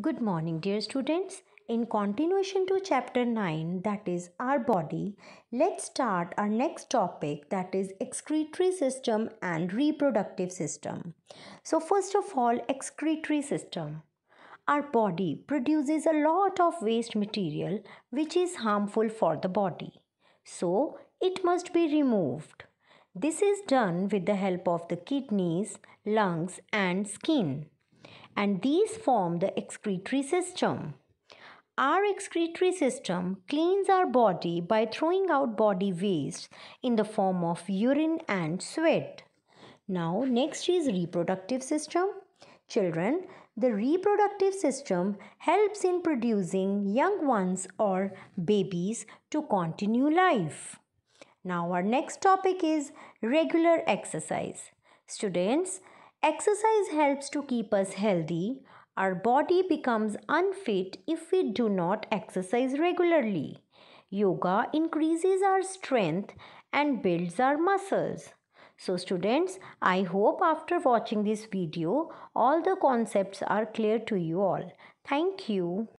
Good morning, dear students. In continuation to chapter 9, that is our body, let's start our next topic, that is excretory system and reproductive system. So, first of all, excretory system. Our body produces a lot of waste material which is harmful for the body. So, it must be removed. This is done with the help of the kidneys, lungs, and skin and these form the excretory system. Our excretory system cleans our body by throwing out body waste in the form of urine and sweat. Now next is reproductive system. Children, the reproductive system helps in producing young ones or babies to continue life. Now our next topic is regular exercise. Students, Exercise helps to keep us healthy. Our body becomes unfit if we do not exercise regularly. Yoga increases our strength and builds our muscles. So students, I hope after watching this video, all the concepts are clear to you all. Thank you.